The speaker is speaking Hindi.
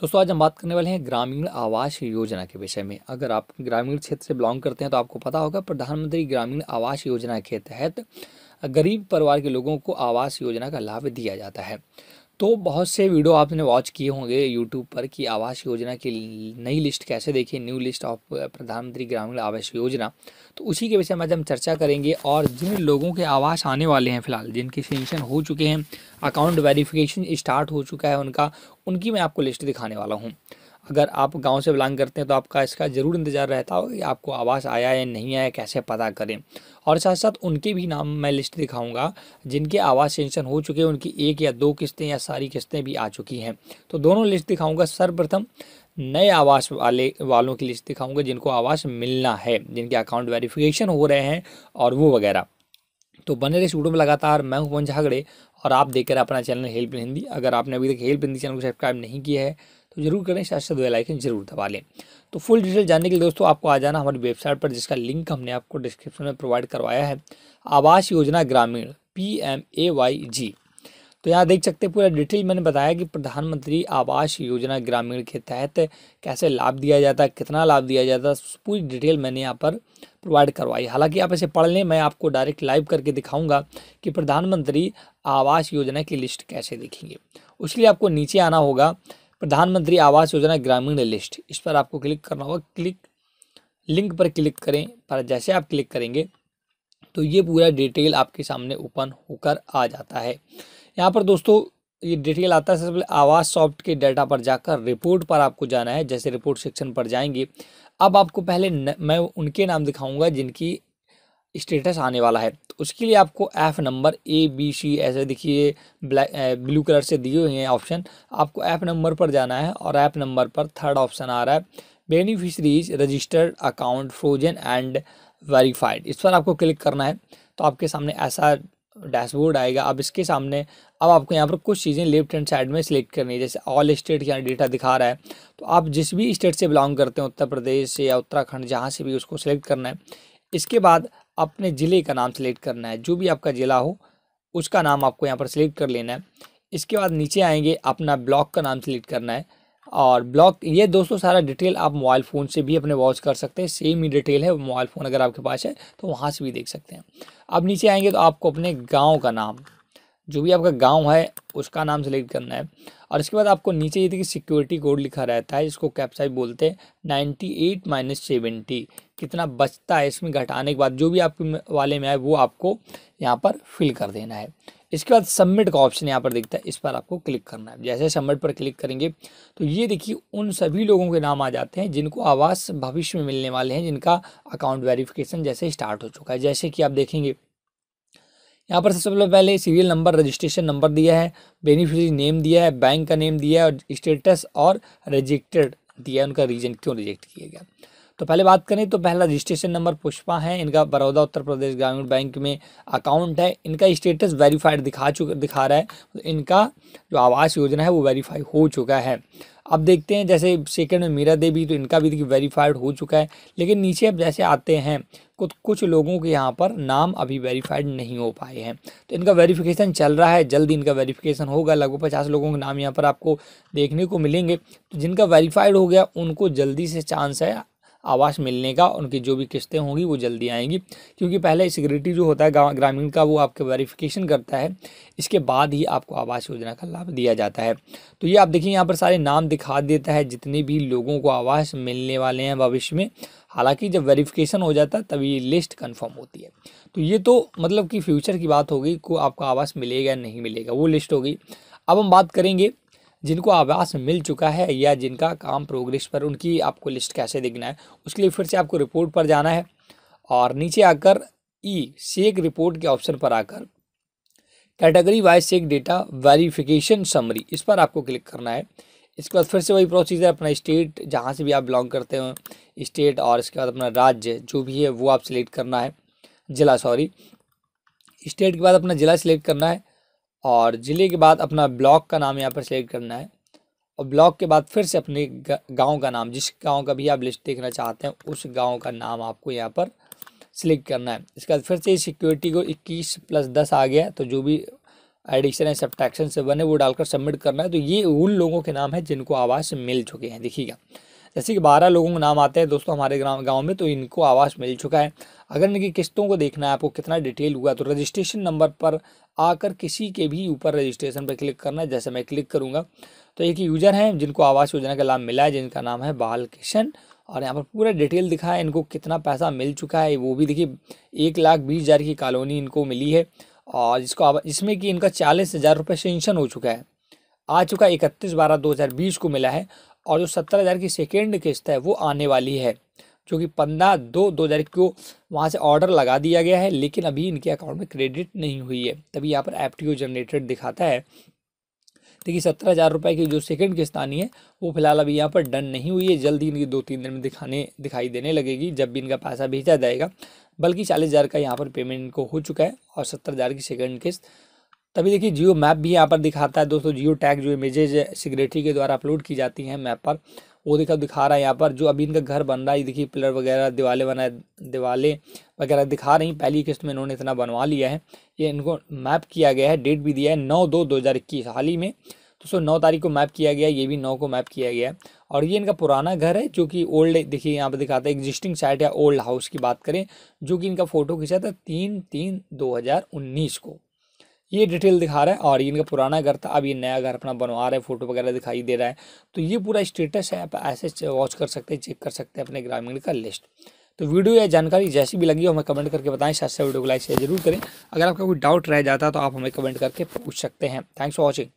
दोस्तों आज हम बात करने वाले हैं ग्रामीण आवास योजना के विषय में अगर आप ग्रामीण क्षेत्र से बिलोंग करते हैं तो आपको पता होगा प्रधानमंत्री ग्रामीण आवास योजना के तहत गरीब परिवार के लोगों को आवास योजना का लाभ दिया जाता है तो बहुत से वीडियो आपने वॉच किए होंगे यूट्यूब पर कि आवास योजना की नई लिस्ट कैसे देखें न्यू लिस्ट ऑफ प्रधानमंत्री ग्रामीण आवास योजना तो उसी के विषय में आज हम चर्चा करेंगे और जिन लोगों के आवास आने वाले हैं फिलहाल जिनके सेंशन हो चुके हैं अकाउंट वेरिफिकेशन स्टार्ट हो चुका है उनका उनकी मैं आपको लिस्ट दिखाने वाला हूँ अगर आप गांव से बिलोंग करते हैं तो आपका इसका ज़रूर इंतज़ार रहता होगा कि आपको आवास आया या नहीं आया कैसे पता करें और साथ साथ उनके भी नाम मैं लिस्ट दिखाऊंगा जिनके आवास सेंशन हो चुके हैं उनकी एक या दो किस्तें या सारी किस्तें भी आ चुकी हैं तो दोनों लिस्ट दिखाऊंगा सर्वप्रथम नए आवास वाले वालों की लिस्ट दिखाऊंगा जिनको आवास मिलना है जिनके अकाउंट वेरिफिकेशन हो रहे हैं और वो वगैरह तो बने रहे स्टूडियो में लगातार मैं हूं पवन झागड़े और आप देख रहे अपना चैनल हेल्प हिंदी अगर आपने अभी तक हेल्प हिंदी चैनल को सब्सक्राइब नहीं किया है तो जरूर करें साथ साथ बेल आइकन जरूर दबा लें तो फुल डिटेल जानने के लिए दोस्तों आपको आ जाना हमारी वेबसाइट पर जिसका लिंक हमने आपको डिस्क्रिप्शन में प्रोवाइड करवाया है आवास योजना ग्रामीण P M A Y G तो यहाँ देख सकते हैं पूरा डिटेल मैंने बताया कि प्रधानमंत्री आवास योजना ग्रामीण के तहत कैसे लाभ दिया जाता है कितना लाभ दिया जाता है पूरी डिटेल मैंने यहाँ पर प्रोवाइड करवाई हालांकि आप इसे पढ़ लें मैं आपको डायरेक्ट लाइव करके दिखाऊंगा कि प्रधानमंत्री आवास योजना की लिस्ट कैसे देखेंगे उसके लिए आपको नीचे आना होगा प्रधानमंत्री आवास योजना ग्रामीण लिस्ट इस पर आपको क्लिक करना होगा क्लिक लिंक पर क्लिक करें पर जैसे आप क्लिक करेंगे तो ये पूरा डिटेल आपके सामने ओपन होकर आ जाता है यहाँ पर दोस्तों ये डिटेल आता है सबसे पहले आवास सॉफ्ट के डाटा पर जाकर रिपोर्ट पर आपको जाना है जैसे रिपोर्ट सेक्शन पर जाएंगे अब आपको पहले न, मैं उनके नाम दिखाऊंगा जिनकी स्टेटस आने वाला है तो उसके लिए आपको app number A B C ऐसे देखिए ब्लैक ब्लू कलर से दिए हुए हैं ऑप्शन आपको ऐप नंबर पर जाना है और ऐप नंबर पर थर्ड ऑप्शन आ रहा है beneficiaries registered account frozen and verified इस पर आपको क्लिक करना है तो आपके सामने ऐसा डैशबोर्ड आएगा अब इसके सामने अब आपको यहाँ पर कुछ चीज़ें लेफ्ट हैंड साइड में सिलेक्ट करनी है जैसे ऑल स्टेट यहाँ डेटा दिखा रहा है तो आप जिस भी स्टेट से बिलोंग करते हैं उत्तर प्रदेश से या उत्तराखंड जहाँ से भी उसको सिलेक्ट करना है इसके बाद अपने ज़िले का नाम सेलेक्ट करना है जो भी आपका ज़िला हो उसका नाम आपको यहाँ पर सिलेक्ट कर लेना है इसके बाद नीचे आएंगे अपना ब्लॉक का नाम सेलेक्ट करना है और ब्लॉक ये दोस्तों सारा डिटेल आप मोबाइल फ़ोन से भी अपने वॉच कर सकते हैं सेम ही डिटेल है मोबाइल फ़ोन अगर आपके पास है तो वहाँ से भी देख सकते हैं अब नीचे आएंगे तो आपको अपने गाँव का नाम जो भी आपका गांव है उसका नाम सेलेक्ट करना है और इसके बाद आपको नीचे ये देखिए सिक्योरिटी कोड लिखा रहता है जिसको कैप्साइज बोलते हैं नाइन्टी एट माइनस सेवेंटी कितना बचता है इसमें घटाने के बाद जो भी आपके वाले में आए वो आपको यहाँ पर फिल कर देना है इसके बाद सबमिट का ऑप्शन यहाँ पर दिखता है इस पर आपको क्लिक करना है जैसे सबमिट पर क्लिक करेंगे तो ये देखिए उन सभी लोगों के नाम आ जाते हैं जिनको आवास भविष्य में मिलने वाले हैं जिनका अकाउंट वेरिफिकेशन जैसे स्टार्ट हो चुका है जैसे कि आप देखेंगे यहाँ पर सबसे पहले पहले सीरियल नंबर रजिस्ट्रेशन नंबर दिया है बेनिफिशरी नेम दिया है बैंक का नेम दिया है और स्टेटस और रिजेक्टेड दिया है उनका रीजन क्यों रिजेक्ट किया गया तो पहले बात करें तो पहला रजिस्ट्रेशन नंबर पुष्पा है इनका बड़ौदा उत्तर प्रदेश ग्रामीण बैंक में अकाउंट है इनका स्टेटस वेरीफाइड दिखा चुका दिखा रहा है तो इनका जो आवास योजना है वो वेरीफाई हो चुका है अब देखते हैं जैसे सेकंड में मीरा देवी तो इनका भी वेरीफाइड हो चुका है लेकिन नीचे अब जैसे आते हैं कुछ कुछ लोगों के यहाँ पर नाम अभी वेरीफाइड नहीं हो पाए हैं तो इनका वेरिफिकेशन चल रहा है जल्द इनका वेरिफिकेशन होगा लगभग पचास लोगों के नाम यहाँ पर आपको देखने को मिलेंगे तो जिनका वेरीफाइड हो गया उनको जल्दी से चांस है आवास मिलने का उनकी जो भी किस्तें होंगी वो जल्दी आएंगी क्योंकि पहले सिक्योरिटी जो होता है ग्रामीण का वो आपके वेरिफिकेशन करता है इसके बाद ही आपको आवास योजना का लाभ दिया जाता है तो ये आप देखिए यहाँ पर सारे नाम दिखा देता है जितने भी लोगों को आवास मिलने वाले हैं भविष्य में हालांकि जब वेरिफिकेशन हो जाता है तभी ये लिस्ट कंफर्म होती है तो ये तो मतलब कि फ्यूचर की बात होगी को आपका आवास मिलेगा नहीं मिलेगा वो लिस्ट होगी अब हम बात करेंगे जिनको आवास मिल चुका है या जिनका काम प्रोग्रेस पर उनकी आपको लिस्ट कैसे देखना है उसके लिए फिर से आपको रिपोर्ट पर जाना है और नीचे आकर ई सेक रिपोर्ट के ऑप्शन पर आकर कैटेगरी वाइज सेक डेटा वेरिफिकेशन समरी इस पर आपको क्लिक करना है इसके बाद फिर से वही प्रोसीजर अपना स्टेट जहाँ से भी आप बिलोंग करते हो स्टेट और इसके बाद अपना राज्य जो भी है वो आप सिलेक्ट करना है ज़िला सॉरी स्टेट के बाद अपना ज़िला सिलेक्ट करना है और ज़िले के बाद अपना ब्लॉक का नाम यहाँ पर सेलेक्ट करना है और ब्लॉक के बाद फिर से अपने गांव का नाम जिस गांव का भी आप लिस्ट देखना चाहते हैं उस गांव का नाम आपको यहाँ पर सिलेक्ट करना है इसके बाद फिर से सिक्योरिटी को इक्कीस प्लस दस आ गया तो जो भी एडिक्शन है सब्ट्रैक्शन से बने वो डालकर सबमिट करना है तो ये उन लोगों के नाम है जिनको आवास मिल चुके हैं देखिएगा जैसे कि बारह लोगों के नाम आते हैं दोस्तों हमारे गाँव में तो इनको आवास मिल चुका है अगर इनकी किस्तों को देखना है आपको कितना डिटेल हुआ तो रजिस्ट्रेशन नंबर पर आकर किसी के भी ऊपर रजिस्ट्रेशन पर क्लिक करना है जैसे मैं क्लिक करूँगा तो एक यूज़र हैं जिनको आवास योजना का लाभ मिला है जिनका नाम है बाल किशन और यहाँ पर पूरा डिटेल दिखा है इनको कितना पैसा मिल चुका है वो भी देखिए एक लाख बीस हज़ार की कॉलोनी इनको मिली है और जिसको इसमें कि इनका चालीस हज़ार रुपये सेंशन हो चुका है आ चुका इकतीस बारह दो हज़ार बीस को मिला है और जो सत्तर हज़ार की सेकेंड किस्त है वो आने वाली है जो कि पंद्रह दो दो हज़ार को वहाँ से ऑर्डर लगा दिया गया है लेकिन अभी इनके अकाउंट में क्रेडिट नहीं हुई है तभी यहाँ पर एप्टीओ जनरेटेड दिखाता है देखिए सत्तर हज़ार रुपये की जो सेकंड किस्त आनी है वो फिलहाल अभी यहाँ पर डन नहीं हुई है जल्दी इनकी दो तीन दिन में दिखाने दिखाई देने लगेगी जब भी इनका पैसा भेजा जाएगा बल्कि चालीस हज़ार का यहाँ पर पेमेंट इनको हो चुका है और सत्तर हज़ार की सेकेंड किस्त तभी देखिए जियो मैप भी यहाँ पर दिखाता है दोस्तों जियो टैग जो इमेजेज सिक्रेटरी के द्वारा अपलोड की जाती हैं मैप पर वो देखा दिखा रहा है यहाँ पर जो अभी इनका घर बन रहा है देखिए पिलर वगैरह दिवाले बनाए दिवाले वगैरह दिखा रही पहली किस्त में इन्होंने इतना बनवा लिया है ये इनको मैप किया गया है डेट भी दिया है नौ दो दो हज़ार इक्कीस हाल ही में दोस्तों नौ तारीख को मैप किया गया ये भी नौ को मैप किया गया और ये इनका पुराना घर है जो कि ओल्ड देखिए यहाँ पर दिखाता है एग्जिस्टिंग साइट या ओल्ड हाउस की बात करें जो कि इनका फ़ोटो खींचा था तीन तीन दो हज़ार उन्नीस को ये डिटेल दिखा रहा है और इनका पुराना घर था अब ये नया घर अपना बनवा रहे हैं फोटो वगैरह दिखाई दे रहा है तो ये पूरा स्टेटस है आप ऐसे वॉच कर सकते हैं चेक कर सकते हैं अपने ग्रामीण का लिस्ट तो वीडियो या जानकारी जैसी भी लगी हो हमें कमेंट करके बताएं साथ साथ वीडियो को लाइक शेयर जरूर करें अगर आपका कोई डाउट रह जाता तो आप हमें कमेंट करके पूछ सकते हैं थैंक्स फॉर वॉचिंग